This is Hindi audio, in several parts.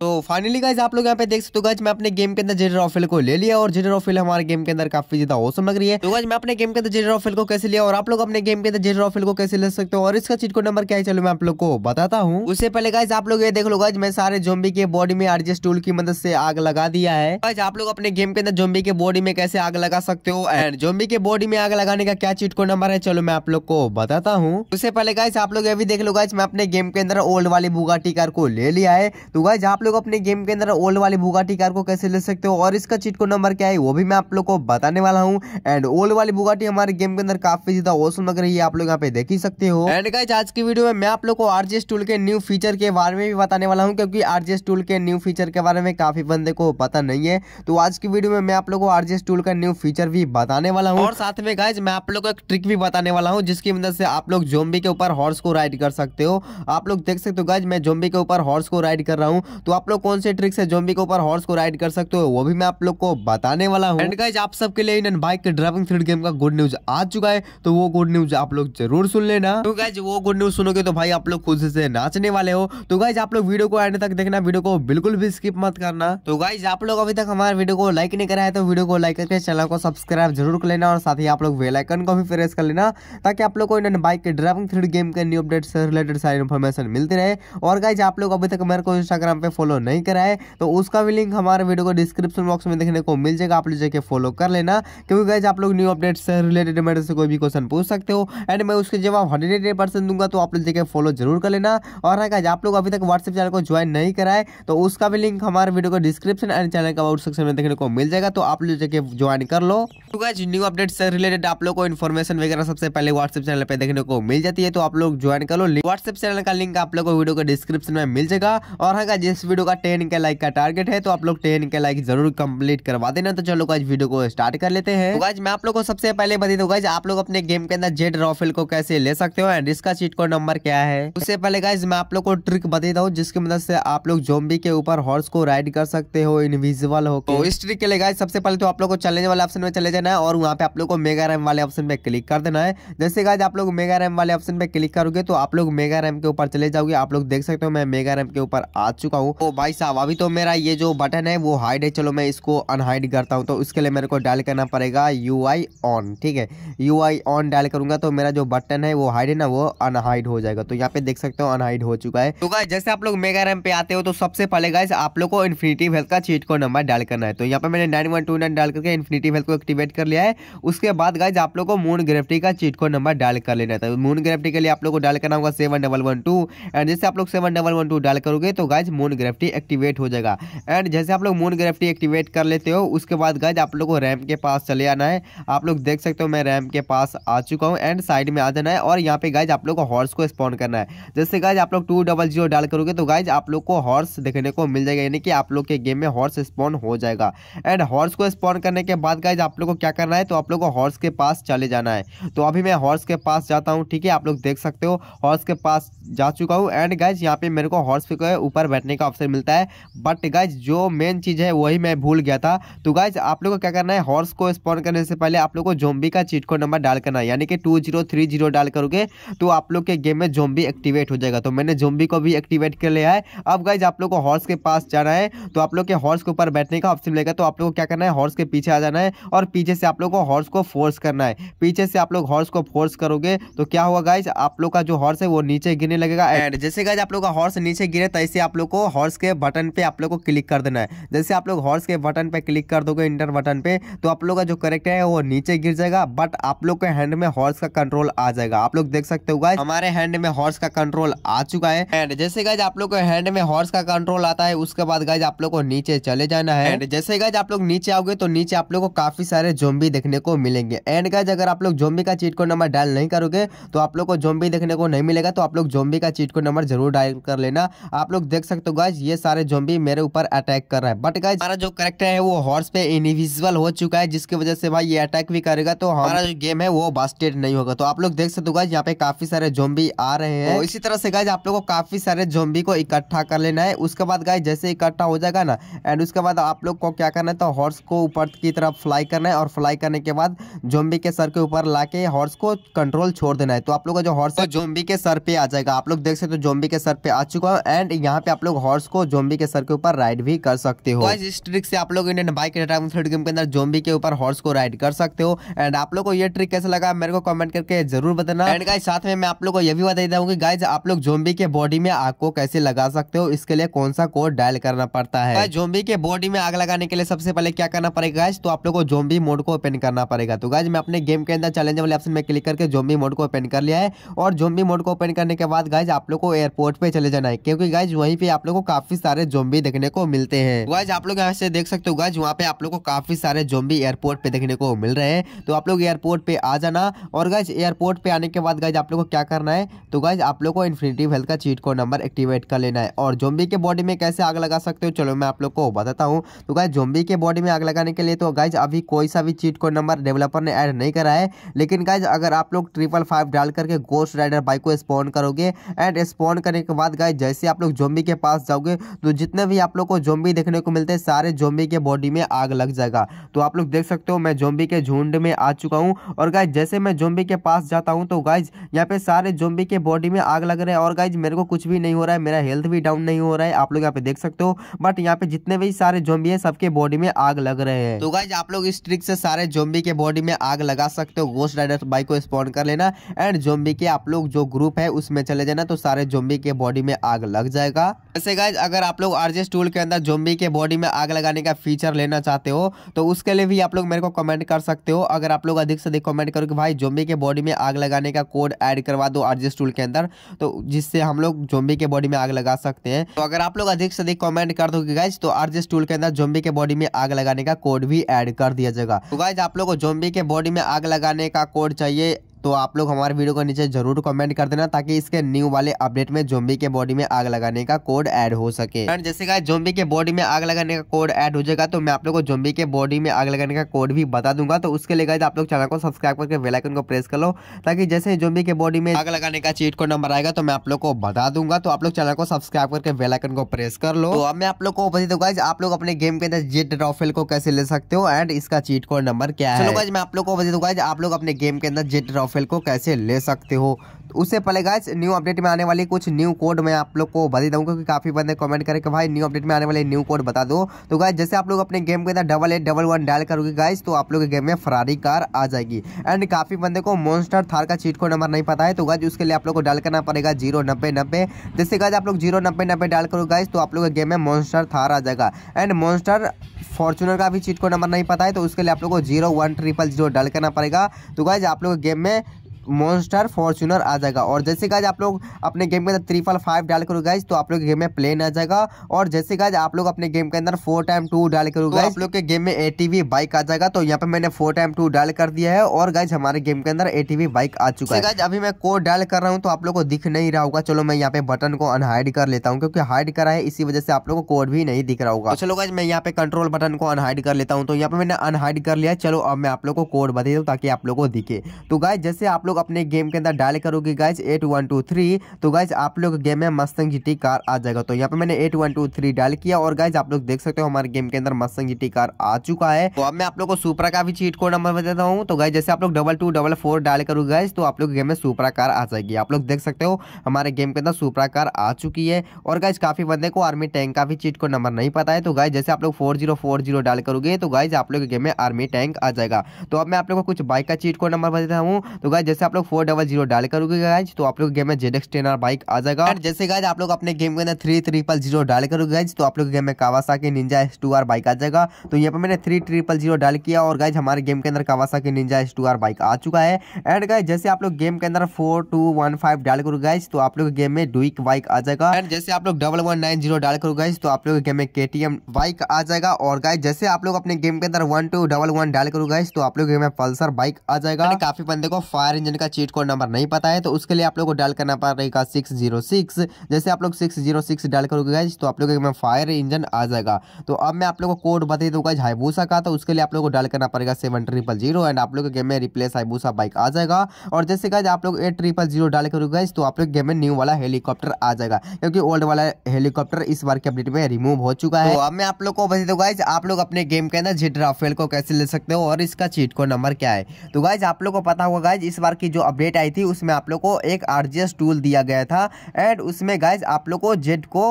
तो फाइनली गाइज आप लोग यहाँ पे देख सकते हो गाइज मैं अपने गेम के अंदर जेडर ऑफिल को ले लिया और जेडर ऑफिल हमारे गेम के अंदर काफी ज्यादा ओसम लग रही है तो गाइज मैं अपने गेम के अंदर जेडर ऑफिल को कैसे लिया और आप लोग अपने गेम के अंदर जेडर ऑफिल को कैसे ले सकते हो और इसका चीट को नंबर क्या है चलो मैं आप लोग को बताता हूँ उससे पहले गाइज आप लोग ये देख लो गाइज मैं सारे जोम्बी के बॉडी में आरजेस टूल की मदद से आग लगा दिया है गाइज आप लोग अपने गेम के अंदर जोम्बी के बॉडी में कैसे आग लगा सकते हो एंड जोम्बी के बॉडी में आग लगाने का क्या चीट को नंबर है चलो मैं आप लोग को बताता हूँ उससे पहले गाइज आप लोग ये भी देख लो गाइज मैं अपने गेम के अंदर ओल्ड वाली बुगाटी कार को ले लिया है तो गाइज आप लोग अपने गेम के अंदर ओल्ड वाली बुगाटी कार को कैसे ले सकते हो और इसका चिट कोड नंबर क्या है वो भी मैं आप लोग को बताने वाला हूँ एंड ओल्ड वाली बुगाटी हमारे गेम के अंदर काफी ज्यादा ओसम लग रही है आप लोग यहाँ पे देख ही सकते हो एंड गाइज आज की वीडियो में मैं आप लोग को आरजीएस टूल के न्यू फीचर के बारे में भी बताने वाला हूँ क्योंकि आरजीएस टूल के न्यू फीचर के बारे में काफी बंदे को पता नहीं है तो आज की वीडियो में मैं आप लोग को आरजीएस टूल का न्यू फीचर भी बताने वाला हूँ और साथ में गाइज मैं आप लोग को एक ट्रिक भी बताने वाला हूँ जिसकी मदद से आप लोग जोम्बी के ऊपर हॉर्स को राइड कर सकते हो आप लोग देख सकते हो गाइज मैं जोम्बी के ऊपर हॉर्स को राइड कर रहा हूँ तो आप लोग कौन से ट्रिक से जोम्बी के ऊपर हॉर्स को राइड कर सकते हो वो भी मैं आप लोग को बताने वाला हूँ आप सबके लिए इन बाइक के ड्राइविंग थ्रेड गेम का गुड न्यूज आ चुका है तो वो गुड न्यूज आप लोग जरूर सुन लेना तो गाइज वो गुड न्यूज सुनोगे तो भाई आप लोग खुद से नाचने वाले हो तो गाइज आप लोग वीडियो को आने तक देखना वीडियो को बिल्कुल भी स्किप मत करना तो गाइज आप लोग अभी तक हमारे वीडियो को लाइक नहीं करा है तो वीडियो को लाइक करके चैनल को सब्सक्राइब जरूर कर लेना और साथ ही आप लोग वेलाइकन को भी प्रेस कर लेना ताकि आप लोग को इन बाइक के ड्राइविंग थ्रेड गेम के न्यू अपडेट से रिलेटेड सारी इन्फॉर्मेशन मिलती रहे और गाइज आप लोग अभी तक मेरे को इंस्टाग्राम पे फॉलो फॉलो नहीं कराए तो उसका भी लिंक हमारे वीडियो को डिस्क्रिप्शन बॉक्स में देखने को मिल जाएगा आप लोग जाके फॉलो कर लेना क्योंकि गैज आप लोग न्यू अपडेट से रिलेटेड मेरे से कोई भी क्वेश्चन पूछ सकते हो एंड मैं उसके जवाब हंड्रेड परसेंट दूंगा तो आप लोग जाके फॉलो जरूर कर लेना और हाँ गैज आप लोग अभी तक व्हाट्सएप चैनल को ज्वाइन नहीं कराए तो उसका भी लिंक हमारे वीडियो को डिस्क्रिप्शन एंड चैनल का आउट सेक्शन में देखने को मिल जाएगा तो आप लोग जाके ज्वाइन कर लो तो गैज न्यू अपडेट से रिलेटेड आप लोग को इन्फॉर्मेशन वगैरह सबसे पहले व्हाट्सएप चैनल पर देखने को मिल जाती है तो आप लोग ज्वाइन कर लो व्हाट्सएप चैनल का लिंक आप लोग को वीडियो को डिस्क्रिप्शन में मिल जाएगा और हाँ जिस वीडियो वीडियो का टेन के लाइक का टारगेट है तो आप लोग टेन के लाइक जरूर कंप्लीट करवा देना तो चलो गाइज वीडियो को स्टार्ट कर लेते हैं तो गाइज मैं आप लोग को सबसे पहले बता दूगा गाइज तो आप लोग अपने गेम के अंदर जेड रॉफेल को कैसे ले सकते हो एंड इसका चीट कोड नंबर क्या है उससे पहले गाइज मैं आप लोग को ट्रिक बता हूँ जिसकी मदद से आप लोग जोम्बी के ऊपर हॉर्स को राइड कर सकते हो इनविजिबल हो तो इस ट्रिक के लिए गाइज सबसे पहले तो आप लोग को चैलेंज वाले ऑप्शन में चले जाना है और वहाँ पे आप लोग को मेगा रैम वाले ऑप्शन पे क्लिक कर देना है जैसे गाइज आप लोग मेगा रैम वाले ऑप्शन पे क्लिक करोगे तो आप लोग मेगा रैम के ऊपर चले जाओगे आप लोग देख सकते हो मैं मेगा रैम के ऊपर आ चुका हूँ तो भाई साहब अभी तो मेरा ये जो बटन है वो हाइड है चलो मैं इसको अनहाइड करता हूँ तो उसके लिए मेरे को डायल करना पड़ेगा यू आई ऑन ठीक है यू आई ऑन डायल करूंगा तो मेरा जो बटन है वो हाइड है ना वो अनहाइड हो जाएगा तो यहाँ पे देख सकते हो अनहाइड हो चुका है तो गाइस जैसे आप लोग मेगा रैम पे आते हो तो सबसे पहले गाइस आप लोग को इन्फिनिटी हेल्थ का चीट कोड नंबर डायल करना है तो यहाँ पे मैंने nine one two nine dial करके इन्फिनिटी हेल्थ को एक्टिवेट कर लिया है उसके बाद गाइज आप लोग को मून ग्रेफ्टी का चीट कोड नंबर डायल कर लेना था मून ग्रेफ्टी के लिए आप लोग को डायल करना होगा seven double one two and जैसे आप लोग seven double one two dial करोगे तो गाइज मून ग्रेफ्टी ग्रेविटी एक्टिवेट हो जाएगा एंड जैसे आप लोग मून ग्रेफ्टी एक्टिवेट कर लेते हो उसके बाद गज आप लोग को रैम के पास चले आना है आप लोग देख सकते हो मैं रैम के पास आ चुका हूँ एंड साइड में आ जाना है और यहाँ पे गाइज आप लोग को हॉर्स को स्पॉन करना है जैसे गाइज आप लोग टू डबल जीरो डाल करोगे तो गाइज आप लोग को हॉर्स देखने को मिल जाएगा यानी कि आप लोग के गेम में हॉर्स स्पॉन हो जाएगा एंड हॉर्स को स्पॉन करने के बाद गाइज आप लोग को क्या करना है तो आप लोग को हॉर्स के पास चले जाना है तो अभी मैं हॉर्स के पास जाता हूँ ठीक है आप लोग देख सकते हो हॉर्स के पास जा चुका हूँ एंड गाइज यहाँ पे मेरे को हॉर्स पे ऊपर बैठने का ऑप्शन से मिलता है बट गाइज जो मेन चीज़ है वही मैं भूल गया था तो गाइज आप लोग को क्या करना है हॉर्स को स्पॉन करने से पहले आप लोग को जोम्बी का चिटको नंबर डाल करना है यानी कि टू जीरो थ्री जीरो डाल करोगे तो आप लोग के गेम में जोम्बी एक्टिवेट हो जाएगा तो मैंने जोम्बी को भी एक्टिवेट कर लिया है अब गाइज आप लोग को हॉर्स के पास जाना है तो आप लोग के हॉर्स के ऊपर बैठने का ऑप्शन मिलेगा तो आप लोग को क्या करना है हॉर्स के पीछे आ जाना है और पीछे से आप लोग को हॉर्स को फोर्स करना है पीछे से आप लोग हॉर्स को फोर्स करोगे तो क्या होगा गाइज आप लोग का जो हॉर्स है वो नीचे गिरने लगेगा एंड जैसे गाइज आप लोग का हॉर्स नीचे गिरे तैसे आप लोग को हॉर्स हॉर्स के बटन पे आप लोग को क्लिक कर देना है जैसे आप लोग हॉर्स के बटन पे क्लिक कर दोगे इंटर बटन पे तो आप लोग का जो करेक्टर है वो नीचे गिर जाएगा बट आप लोग के हैंड में हॉर्स का कंट्रोल आ जाएगा आप लोग देख सकते हो गाइज हमारे हैंड में हॉर्स का कंट्रोल आ चुका है एंड जैसे गाइज आप लोग के हैंड में हॉर्स का कंट्रोल आता है उसके बाद गाइज आप लोग को नीचे चले जाना है एंड जैसे गाइज आप लोग नीचे आओगे तो नीचे आप लोग को काफी सारे जोम्बी देखने को मिलेंगे एंड गाइज अगर आप लोग जोम्बी का चीट कोड नंबर डायल नहीं करोगे तो आप लोग को जोम्बी देखने को नहीं मिलेगा तो आप लोग जोम्बी का चीट कोड नंबर जरूर डायल कर लेना आप लोग देख सकते हो गाइज गाइज ये सारे जोम्बी मेरे ऊपर अटैक कर रहा है बट गाइज हमारा जो करेक्टर है वो हॉर्स पे इनविजिबल हो चुका है जिसकी वजह से भाई ये अटैक भी करेगा तो हमारा जो गेम है वो बास्टेड नहीं होगा तो आप लोग देख सकते हो गाइज यहाँ पे काफी सारे जोम्बी आ रहे हैं तो इसी तरह से गाइज आप लोग को काफी सारे जोम्बी को इकट्ठा कर लेना है उसके बाद गाइज जैसे इकट्ठा हो जाएगा ना एंड उसके बाद आप लोग को क्या करना है तो हॉर्स को ऊपर की तरफ फ्लाई करना है और फ्लाई करने के बाद जोम्बी के सर के ऊपर ला के हॉर्स को कंट्रोल छोड़ देना है तो आप लोग का जो हॉर्स है जोम्बी के सर पे आ जाएगा आप लोग देख सकते हो जोम्बी के सर पे आ चुका है एंड यहाँ पे आप लोग हॉर्स उसको जोम्बी के सर के ऊपर राइड भी कर सकते हो तो इस ट्रिक से आप लोग इंडियन बाइक ड्राइविंग गेम के अंदर जोम्बी के ऊपर हॉर्स को राइड कर सकते हो एंड आप लोग को ये ट्रिक कैसे लगा मेरे को कमेंट करके जरूर बताना एंड गाइज साथ में मैं आप लोग को यह भी बता देता हूँ कि गाइज आप लोग जोम्बी के बॉडी में आग को कैसे लगा सकते हो इसके लिए कौन सा कोड डायल करना पड़ता है जोम्बी के बॉडी में आग लगाने के लिए सबसे पहले क्या करना पड़ेगा गाइज तो आप लोग को जोम्बी मोड को ओपन करना पड़ेगा तो गाइज मैं अपने गेम के अंदर चैलेंज वाले ऑप्शन में क्लिक करके जोम्बी मोड को ओपन कर लिया है और जोम्बी मोड को ओपन करने के बाद गाइज आप लोग को एयरपोर्ट पे चले जाना है क्योंकि गाइज वहीं पे आप लोग को काफी सारे जोम्बी देखने को मिलते हैं गाइज आप लोग यहाँ से देख सकते हो गाइज वहाँ पे आप लोग को काफी सारे जोम्बी एयरपोर्ट पे देखने को मिल रहे हैं तो आप लोग एयरपोर्ट पे आ जाना और गाइज एयरपोर्ट पे आने के बाद गाइज आप लोग को क्या करना है तो गाइज आप लोग को इन्फिनिटी हेल्थ का चीट को नंबर एक्टिवेट कर लेना है और जोम्बी के बॉडी में कैसे आग लगा सकते हो चलो मैं आप लोग को बताता हूँ तो गाइज जोम्बी के बॉडी में आग लगाने के लिए तो गाइज अभी कोई सा भी चीट को नंबर डेवलपर ने एड नहीं करा है लेकिन गाइज अगर आप लोग ट्रिपल फाइव डाल करके गोस्ट राइडर बाइक को स्पॉन करोगे एंड स्पॉन करने के बाद गाइज जैसे आप लोग जोम्बी के पास जाओगे करोगे तो जितने भी आप लोग को जोम्बी देखने को मिलते हैं सारे जोम्बी के बॉडी में आग लग जाएगा तो आप लोग देख सकते हो मैं जोम्बी के झुंड में आ चुका हूँ और गाइज जैसे मैं जोम्बी के पास जाता हूँ तो गाइज यहाँ पे सारे जोम्बी के बॉडी में आग लग रहे हैं और गाइज मेरे को कुछ भी नहीं हो रहा है मेरा हेल्थ भी डाउन नहीं हो रहा है आप लोग यहाँ पे देख सकते हो बट यहाँ पे जितने भी सारे जोम्बी है सबके बॉडी में आग लग रहे हैं तो गाइज आप लोग इस ट्रिक से सारे जोम्बी के बॉडी में आग लगा सकते हो गोस्ट राइडर बाइक को स्पॉन्ड कर लेना एंड जोम्बी के आप लोग जो ग्रुप है उसमें चले जाना तो सारे जोम्बी के बॉडी में आग लग जाएगा वैसे गाइज गाइज अगर आप लोग आरजेस टूल के अंदर जोम्बी के बॉडी में आग लगाने का फीचर लेना चाहते हो तो उसके लिए भी आप लोग मेरे को कमेंट कर सकते हो अगर आप लोग अधिक से अधिक कमेंट करो कि भाई जोम्बी के बॉडी में आग लगाने का कोड ऐड करवा दो आरजेस टूल के अंदर तो जिससे हम लोग जोम्बी के बॉडी में आग लगा सकते हैं तो अगर आप लोग अधिक से अधिक कॉमेंट कर दो गाइज तो आरजेस टूल के अंदर जोम्बी के बॉडी में आग लगाने का कोड भी एड कर दिया जाएगा तो गाइज आप लोग को जोम्बी के बॉडी में आग लगाने का कोड चाहिए तो आप लोग हमारे वीडियो को नीचे जरूर कमेंट कर देना ताकि इसके न्यू वाले अपडेट में जोम्बी के बॉडी में आग लगाने का कोड ऐड हो सके और जैसे कहा जोम्बी के बॉडी में आग लगाने का कोड ऐड हो जाएगा तो मैं आप लोग को जोम्बी के बॉडी में आग लगाने का कोड भी बता दूंगा तो उसके लिए आप लोग चैनल को सब्सक्राइब करके वेलाइकन को प्रेस कर लो ताकि जैसे जोम्बी के बॉडी में आग लगाने का चीट कोड नंबर आएगा तो मैं आप लोग को बता दूंगा तो आप लोग चैनल को सब्सक्राइब करके वेलाइकन को प्रेस कर लो तो अब मैं आप लोग को बता दूंगा आप लोग अपने गेम के अंदर जेट रॉफेल को कैसे ले सकते हो एंड इसका चीट कोड नंबर क्या है मैं आप लोग को बता दूंगा आप लोग अपने गेम के अंदर जेट प्रोफाइल को कैसे ले सकते हो तो उससे पहले गाइस न्यू अपडेट में आने वाले कुछ न्यू कोड मैं आप लोग को बता दूँ क्योंकि काफ़ी बंदे कमेंट करें कि भाई न्यू अपडेट में आने वाले न्यू कोड बता दो तो गाय जैसे आप लोग अपने गेम के अंदर double eight double one dial करोगे गाइस तो आप लोग के गेम में फरारी कार आ जाएगी एंड काफ़ी बंदे को मोन्स्टर थार का चीट कोड नंबर नहीं पता है तो गाइज उसके लिए आप लोग को डायल करना पड़ेगा जीरो जैसे गाइज आप लोग जीरो नब्बे डायल करोगे गाइस तो आप लोग के गेम में मोन्स्टर थार आ जाएगा एंड मोन्स्टर फॉर्चुनर का भी चीट कोड नंबर नहीं पता है तो उसके लिए आप लोग को जीरो वन ट्रिपल जीरो डाल करना पड़ेगा तो गाइज आप लोग गेम में मॉन्स्टर फॉर्चूनर आ जाएगा और जैसे गाइज आप लोग अपने गेम के अंदर त्रिपल फाइव डाल करो गाइज तो आप लोग गेम में प्लेन आ जाएगा और जैसे गाइज आप लोग अपने गेम के अंदर फोर टाइम टू डाल करो गाइज तो आप लोग के गेम में ए बाइक आ जाएगा तो यहाँ पे मैंने फोर टाइम टू डाल कर दिया है और गाइज हमारे गेम के अंदर ए बाइक आ चुका है गाइज अभी मैं कोड डाल कर रहा हूँ तो आप लोग को दिख नहीं रहा होगा चलो मैं यहाँ पे बटन को अनहाइड कर लेता हूँ क्योंकि हाइड करा है इसी वजह से आप लोग को कोड भी नहीं दिख रहा होगा तो चलो गाइज मैं यहाँ पे कंट्रोल बटन को अनहाइड कर लेता हूँ तो यहाँ पे मैंने अनहाइड कर लिया चलो अब मैं आप लोग को कोड बता दूँ ताकि आप लोग को दिखे तो गाइज जैसे आप लोग लोग अपने गेम के अंदर डायल करोगे guys eight one two three तो गाइज आप लोग गेम में मस्तंग जीटी कार आ जाएगा तो यहाँ पे मैंने eight one two three dial किया और गाइज आप लोग देख सकते हो हमारे गेम के अंदर मस्तंग जीटी कार आ चुका है तो अब मैं आप लोग को सुपरा का भी चीट कोड नंबर बताता हूँ तो गाइज जैसे आप लोग double two double four dial करोगे गाइज तो आप लोग गेम में सुपरा कार आ जाएगी आप लोग देख सकते हो हमारे गेम के अंदर सुपरा कार आ चुकी है और गाइज काफी बंदे को आर्मी टैंक का भी चीट कोड नंबर नहीं पता है तो गाइज जैसे आप लोग four zero four zero dial करोगे तो गाइज आप लोग गेम में आर्मी टैंक आ जाएगा तो अब मैं आप लोग को कुछ बाइक का चीट कोड नंबर बताता हूँ तो गाइज जैसे आप लोग फोर डबल जीरो डाल करोगे गाइज तो आप लोग गेम में जेडेक्स टेन आर बाइक आ जाएगा और जैसे गाइज आप लोग अपने गेम के अंदर थ्री ट्रिपल जीरो डाल करोगे गाइज तो आप लोग गेम में Kawasaki Ninja S two R bike आ जाएगा तो यहाँ पर मैंने थ्री ट्रिपल जीरो डाल किया और गाइज हमारे गेम के अंदर Kawasaki Ninja S two R bike आ चुका है एंड गाइज जैसे आप लोग गेम के अंदर फोर टू वन फाइव डाल करोगे गाइज तो आप लोग गेम में डुइक बाइक आ जाएगा एंड जैसे आप लोग डबल वन नाइन जीरो डाल करोगे गाइज तो आप लोग गेम में के टी एम बाइक आ जाएगा और गाइज जैसे आप लोग अपने गेम के अंदर वन टू डबल वन डाल करोगे गाइज तो आप लोग गेम में पल्सर बाइक आ जाएगा काफी बंदे को फायर इंजन स्टूडेंट का चीट कोड नंबर नहीं पता है तो उसके लिए आप लोग को डायल करना पड़ेगा सिक्स जीरो सिक्स जैसे आप लोग सिक्स जीरो सिक्स डायल करोगे गाइज तो आप लोग में फायर इंजन आ जाएगा तो अब मैं आप लोग को कोड बता दूँगा हाईबूसा का तो उसके लिए आप लोग को डायल करना पड़ेगा सेवन ट्रिपल जीरो एंड आप लोग के गेम में रिप्लेस हाईबूसा बाइक आ जाएगा और जैसे गाइज आप लोग एट ट्रिपल जीरो डायल करोगे गाइज तो आप लोग गेम में न्यू वाला हेलीकॉप्टर आ जाएगा क्योंकि ओल्ड वाला हेलीकॉप्टर इस बार के अपडेट में रिमूव हो चुका है तो अब मैं आप लोग को बता दूँ गाइज आप लोग अपने गेम के अंदर जिट राफेल को कैसे ले सकते हो और इसका चीट कोड नंबर क्या है तो गाइज आप लोग को पता होगा गाइज इस बार की की जो अपडेट आई थी उसमें आप लोग को एक आर टूल दिया गया था एंड उसमें गाइज आप लोग को जेड को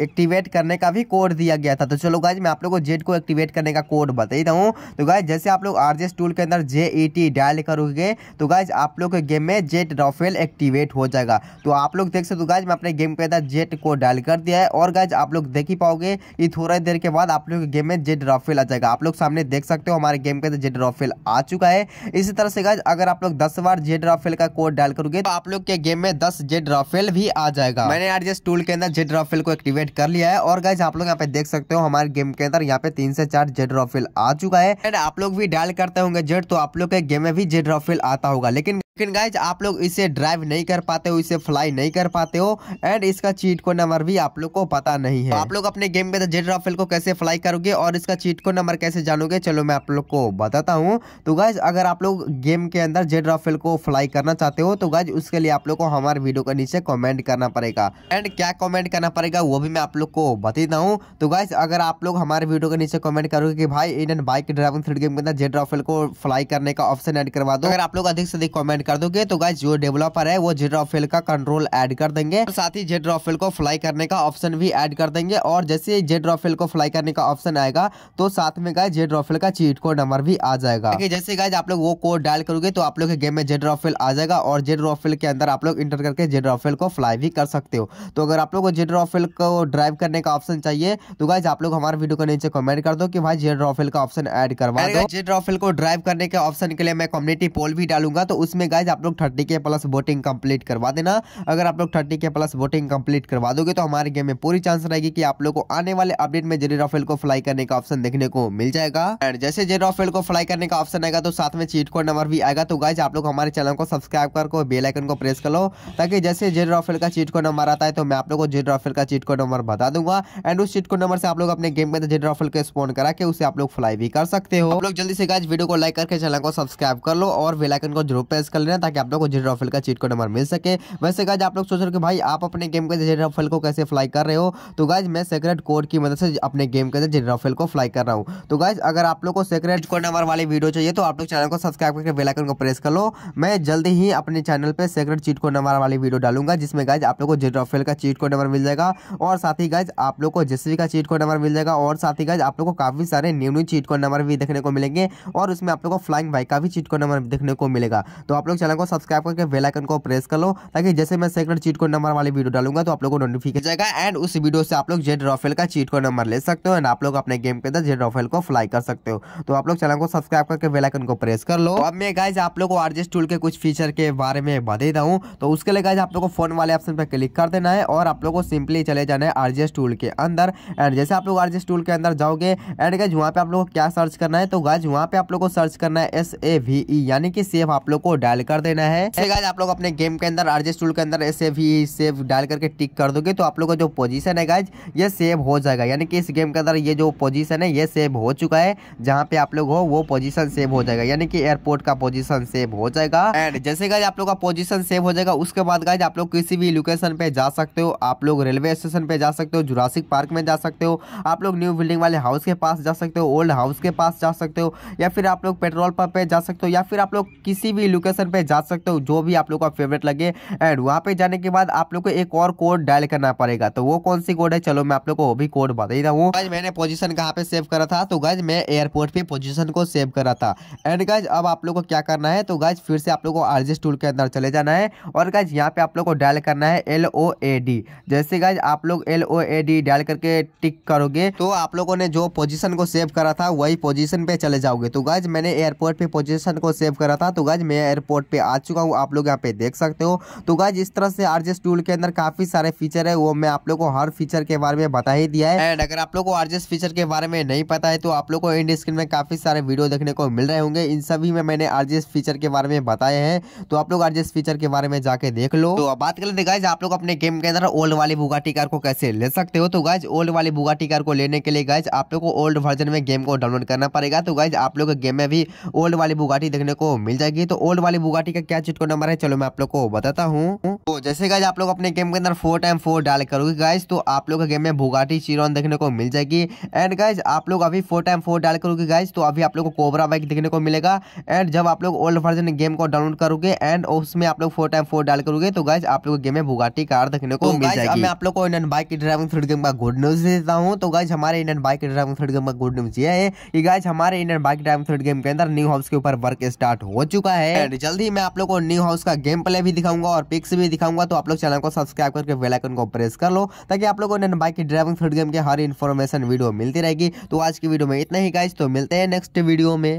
एक्टिवेट करने का भी कोड दिया गया था तो चलो गाइज मैं आप लोग को जेड को एक्टिवेट करने का कोड बता देता हूँ तो गाइज जैसे आप लोग आरजेस टूल के अंदर जे ई टी डायल करोगे तो गाइज आप लोग के गेम में जेट रॉफेल एक्टिवेट हो जाएगा तो आप लोग देख सकते हो गाइज मैं अपने गेम के अंदर जेट को डायल कर दिया है और गाइज आप लोग देख ही पाओगे कि थोड़ा देर के बाद आप लोग के गेम में जेट रॉफेल आ जाएगा आप लोग सामने देख सकते हो हमारे गेम के अंदर जेट रॉफेल आ चुका है इसी तरह से गाइज अगर आप लोग दस बार जेट रॉफेल का कोड डायल करोगे तो आप लोग के गेम में दस जेट रॉफेल भी आ जाएगा मैंने आरजेस टूल के अंदर जेट रॉफेल को एक्टिवेट कंप्लीट कर लिया है और गाइज आप लोग यहाँ पे देख सकते हो हमारे गेम के अंदर यहाँ पे तीन से चार जेड रॉफिल आ चुका है एंड आप लोग भी डायल करते होंगे जेड तो आप लोग के गेम में भी जेड रॉफिल आता होगा लेकिन लेकिन गाइज आप लोग इसे ड्राइव नहीं कर पाते हो इसे फ्लाई नहीं कर पाते हो एंड इसका चीट को नंबर भी आप लोग को पता नहीं है तो आप लोग अपने गेम में जेड तो राफेल को कैसे फ्लाई करोगे और इसका चीट को नंबर कैसे जानोगे चलो मैं आप लोग को बताता हूँ तो गाइज अगर आप लोग गेम के अंदर जेड राफेल को फ्लाई करना चाहते हो तो गाइज उसके लिए आप लोग को हमारे वीडियो के नीचे कॉमेंट करना पड़ेगा एंड क्या कॉमेंट करना पड़ेगा वो भी मैं आप लोग को बताता हूँ तो गाइज अगर आप लोग हमारे वीडियो के नीचे कॉमेंट करोगे की भाई Indian bike driving three game के अंदर जेड राफेल को फ्लाई करने का ऑप्शन एड करवा दो अगर आप लोग अधिक से अधिक कॉमेंट कर दोगे तो गाइज जो डेवलपर है वो जेट रॉफेल का कंट्रोल एड कर देंगे साथ ही जेट रॉफेल को फ्लाई करने का ऑप्शन भी एड कर देंगे और जैसे जेट रॉफेल को फ्लाई करने का ऑप्शन आएगा तो साथ में गाय जेट रॉफेल का चीट कोड नंबर भी आ जाएगा जैसे गाय आप लोग वो कोड डायल करोगे तो आप लोग के गेम में जेट रॉफेल आ जाएगा और जेट रॉफेल के अंदर आप लोग इंटर करके जेट रॉफेल को फ्लाई भी कर सकते हो तो अगर आप लोग को जेट रॉफेल को ड्राइव करने का ऑप्शन चाहिए तो गाइज आप लोग हमारे वीडियो को नीचे कमेंट कर दो कि भाई जेट रॉफेल का ऑप्शन ऐड करवा दो जेट रॉफेल को ड्राइव करने के ऑप्शन के लिए मैं कम्युनिटी पोल भी डालूंगा तो उसमें गाइज आप लोग थर्टी के प्लस वोटिंग कंप्लीट करवा देना अगर आप लोग थर्टी के प्लस वोटिंग कंप्लीट करवा दोगे तो हमारे गेम में पूरी चांस रहेगी कि आप लोग को आने वाले अपडेट में जेरी राफेल को फ्लाई करने का ऑप्शन देखने को मिल जाएगा एंड जैसे जेरी राफेल को फ्लाई करने का ऑप्शन आएगा तो साथ में चीट कोड नंबर भी आएगा तो गाइज आप लोग हमारे चैनल को सब्सक्राइब कर बेलाइकन को प्रेस कर लो ताकि जैसे जेरी राफेल का चीट कोड नंबर आता है तो मैं आप लोग को जेरी राफेल का चीट कोड नंबर बता दूंगा एंड उस चीट कोड नंबर से आप लोग अपने गेम में जेरी राफेल के स्पोन करा के उसे आप लोग फ्लाई भी कर सकते हो आप लोग जल्दी से गाइज वीडियो को लाइक करके चैनल को सब्सक्राइब कर लो और बेलाइकन को जरूर प्रेस कर रहे हैं ताकि आप लोग को जेड रफेल का चीट को नंबर मिल सके वैसे गाइज आप लोग सोच रहे हो भाई आप अपने गेम के जेड रफेल को कैसे फ्लाई कर रहे हो तो गाइज मैं सेक्रेट कोड की मदद से अपने गेम के अंदर जेड रफेल को फ्लाई कर रहा हूँ तो गाइज अगर आप लोग को सेक्रेट कोड नंबर वाली वीडियो चाहिए तो आप लोग चैनल को सब्सक्राइब करके बेलाइकन को प्रेस कर लो मैं जल्दी ही अपने चैनल पर सेक्रेट चीट कोड नंबर वाली वीडियो डालूंगा जिसमें गाइज आप लोग को जेड रफेल का चीट कोड नंबर मिल जाएगा और साथ ही गाइज आप लोग को जेसवी का चीट कोड नंबर मिल जाएगा और साथ ही गाइज आप लोग को काफी सारे new new cheat code number भी देखने को मिलेंगे और उसमें आप लोग को फ्लाइंग बाइक का भी चीट कोड नंबर देखने को मिलेगा तो आप लोग चैनल को सब्सक्राइब करके बेलाइकन को प्रेस कर लो ताकि जैसे मैं सेक्रेट चीट कोड नंबर वाली वीडियो डालूंगा तो आप लोगों को नोटिफिकेशन जाएगा एंड उस वीडियो से आप लोग जेड रॉफेल का चीट कोड नंबर ले सकते हो एंड आप लोग अपने गेम के अंदर जेड रॉफेल को फ्लाई कर सकते हो तो आप लोग चैनल को सब्सक्राइब करके बेलाइकन को प्रेस कर लो अब मैं गाइज आप लोग को आरजेस टूल के कुछ फीचर के बारे में बता हूँ तो उसके लिए गाइज आप लोग को फोन वाले ऑप्शन पर क्लिक कर देना है और आप लोग को सिंपली चले जाना है आरजेस टूल के अंदर एंड जैसे आप लोग आरजेस टूल के अंदर जाओगे एंड गाइज वहाँ पे आप लोग को क्या सर्च करना है तो गाइज वहाँ पे आप लोग को सर्च करना है एस ए वी ई यानी कि सेफ आप लोग को डायल डायल कर देना है गाइज आप लोग अपने गेम के अंदर आरजे टूल के अंदर ऐसे भी सेव डायल करके टिक कर दोगे तो आप लोग का जो पोजीशन है गाइज ये सेव हो जाएगा यानी कि इस गेम के अंदर ये जो पोजीशन है ये सेव हो चुका है जहाँ पे आप लोग हो वो पोजीशन सेव हो जाएगा यानी कि एयरपोर्ट का पोजीशन सेव हो जाएगा एंड जैसे गाइज आप लोग का पोजिशन सेव हो जाएगा उसके बाद गाइज आप लोग किसी भी लोकेशन पे जा सकते हो आप लोग रेलवे स्टेशन पे जा सकते हो जुरासिक पार्क में जा सकते हो आप लोग न्यू बिल्डिंग वाले हाउस के पास जा सकते हो ओल्ड हाउस के पास जा सकते हो या फिर आप लोग पेट्रोल पंप पे जा सकते हो या फिर आप लोग किसी भी लोकेशन लोकेशन पे जा सकते हो जो भी आप लोग का फेवरेट लगे एंड वहां पे जाने के बाद आप लोग को एक और कोड डायल करना पड़ेगा तो वो कौन सी कोड है चलो मैं आप लोग को वो भी कोड बता देता हूँ मैंने पोजिशन कहाँ पे सेव करा था तो गज मैं एयरपोर्ट पे पोजिशन को सेव करा था एंड गज अब आप लोग को क्या करना है तो गज फिर से आप लोग को आरजेस टूल के अंदर चले जाना है और गज यहाँ पे आप लोग को डायल करना है एल ओ ए डी जैसे गज आप लोग L O A D dial करके टिक करोगे तो आप लोगों ने जो पोजिशन को सेव करा था वही पोजिशन पे चले जाओगे तो गज मैंने एयरपोर्ट पे पोजिशन को सेव करा था तो गज मैं एयरपोर्ट मोड पे आ चुका हूँ आप लोग यहाँ पे देख सकते हो तो गाइज इस तरह से आरजेस टूल के अंदर काफी सारे फीचर है वो मैं आप लोग को हर फीचर के बारे में बता ही दिया है एंड अगर आप लोग को आरजेस फीचर के बारे में नहीं पता है तो आप लोग को इंड स्क्रीन में काफी सारे वीडियो देखने को मिल रहे होंगे इन सभी में मैंने आरजेस फीचर के बारे में बताए हैं तो आप लोग आरजेस फीचर के बारे में जाके देख लो तो बात कर लेते गाइज आप लोग अपने गेम के अंदर ओल्ड वाली बुगाटी कार को कैसे ले सकते हो तो गाइज ओल्ड वाली बुगाटी कार को लेने के लिए गाइज आप लोग को ओल्ड वर्जन में गेम को डाउनलोड करना पड़ेगा तो गाइज आप लोग गेम में भी ओल्ड वाली बुगाटी देखने को मिल जाएगी तो ओल्ड वाली बुगाटी का क्या चिटको नंबर है चलो मैं आप लोग को बताता हूँ तो जैसे गाइज आप लोग अपने गेम के अंदर फोर टाइम फोर डाल करोगे गाइज तो आप लोग का गेम में बुगाटी चीरॉन देखने को मिल जाएगी एंड गाइज आप लोग अभी फोर टाइम फोर डाल करोगे गाइज तो अभी आप लोग को कोबरा बाइक देखने को मिलेगा एंड जब आप लोग ओल्ड वर्जन गेम को डाउनलोड करोगे एंड उसमें आप लोग फोर टाइम फोर डाल करोगे तो गाइज आप लोग गेम में बुगाटी कार देखने को तो मिल जाएगी मैं आप लोग को Indian bike driving thread game का गुड न्यूज देता हूँ तो गाइज हमारे Indian bike driving thread game का गुड न्यूज ये है कि गाइज हमारे Indian bike driving thread game के अंदर न्यू हाउस के ऊपर वर्क स्टार्ट हो चुका है एंड जल्द जल्द ही मैं आप लोग को न्यू हाउस का गेम प्ले भी दिखाऊंगा और पिक्स भी दिखाऊंगा तो आप लोग चैनल को सब्सक्राइब करके बेलाइकन को प्रेस कर लो ताकि आप लोगों ने बाइक की ड्राइविंग थ्रेड गेम की हर इन्फॉर्मेशन वीडियो मिलती रहेगी तो आज की वीडियो में इतना ही गाइज तो मिलते हैं नेक्स्ट वीडियो में